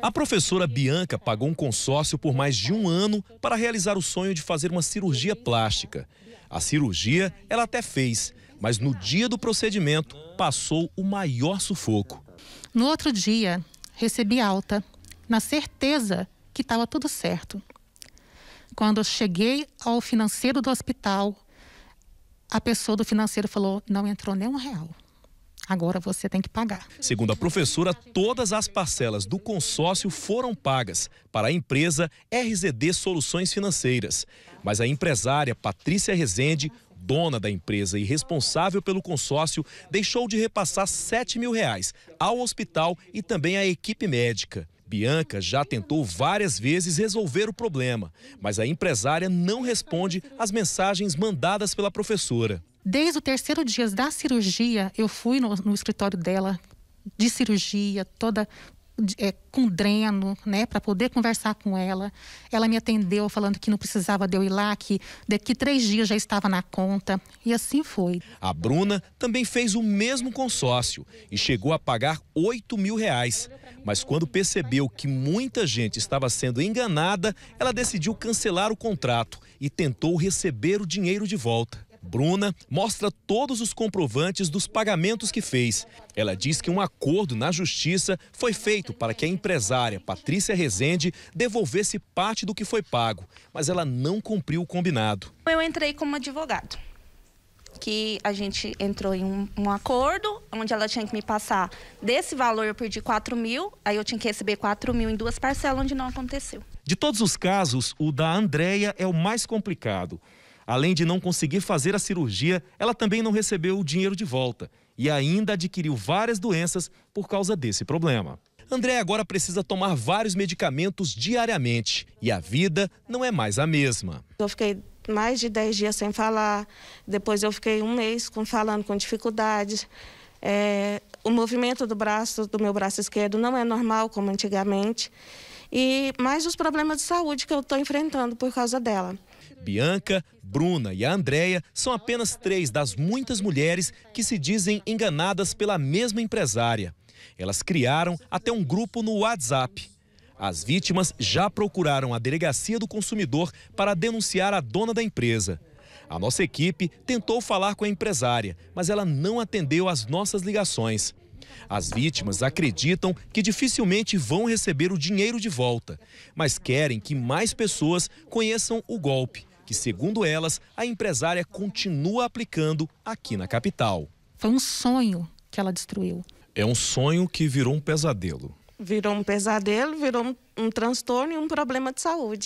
A professora Bianca pagou um consórcio por mais de um ano para realizar o sonho de fazer uma cirurgia plástica. A cirurgia ela até fez, mas no dia do procedimento passou o maior sufoco. No outro dia, recebi alta, na certeza que estava tudo certo. Quando eu cheguei ao financeiro do hospital, a pessoa do financeiro falou: não entrou nem um real agora você tem que pagar. Segundo a professora, todas as parcelas do consórcio foram pagas para a empresa RZD Soluções Financeiras. Mas a empresária Patrícia Rezende dona da empresa e responsável pelo consórcio, deixou de repassar 7 mil reais ao hospital e também à equipe médica. Bianca já tentou várias vezes resolver o problema, mas a empresária não responde às mensagens mandadas pela professora. Desde o terceiro dia da cirurgia, eu fui no, no escritório dela de cirurgia, toda é, com dreno, né, para poder conversar com ela. Ela me atendeu falando que não precisava de eu ir lá, que daqui três dias já estava na conta. E assim foi. A Bruna também fez o mesmo consórcio e chegou a pagar 8 mil reais. Mas quando percebeu que muita gente estava sendo enganada, ela decidiu cancelar o contrato e tentou receber o dinheiro de volta. Bruna mostra todos os comprovantes dos pagamentos que fez. Ela diz que um acordo na justiça foi feito para que a empresária Patrícia Rezende devolvesse parte do que foi pago, mas ela não cumpriu o combinado. Eu entrei como advogado que a gente entrou em um, um, acordo onde ela tinha que me passar desse valor eu perdi 4 mil, aí eu tinha que receber 4 mil em duas parcelas, onde não aconteceu. De todos os casos, o da Andréia é o mais complicado. Além de não conseguir fazer a cirurgia, ela também não recebeu o dinheiro de volta e ainda adquiriu várias doenças por causa desse problema. André agora precisa tomar vários medicamentos diariamente e a vida não é mais a mesma. Eu fiquei mais de 10 dias sem falar, depois eu fiquei um mês com, falando com dificuldades. É, o movimento do braço, do meu braço esquerdo, não é normal como antigamente. E mais os problemas de saúde que eu estou enfrentando por causa dela. Bianca, Bruna e a Andréia são apenas três das muitas mulheres que se dizem enganadas pela mesma empresária. Elas criaram até um grupo no WhatsApp. As vítimas já procuraram a delegacia do consumidor para denunciar a dona da empresa. A nossa equipe tentou falar com a empresária, mas ela não atendeu às nossas ligações. As vítimas acreditam que dificilmente vão receber o dinheiro de volta, mas querem que mais pessoas conheçam o golpe, que, segundo elas, a empresária continua aplicando aqui na capital. Foi um sonho que ela destruiu. É um sonho que virou um pesadelo. Virou um pesadelo, virou um, transtorno e um problema de saúde.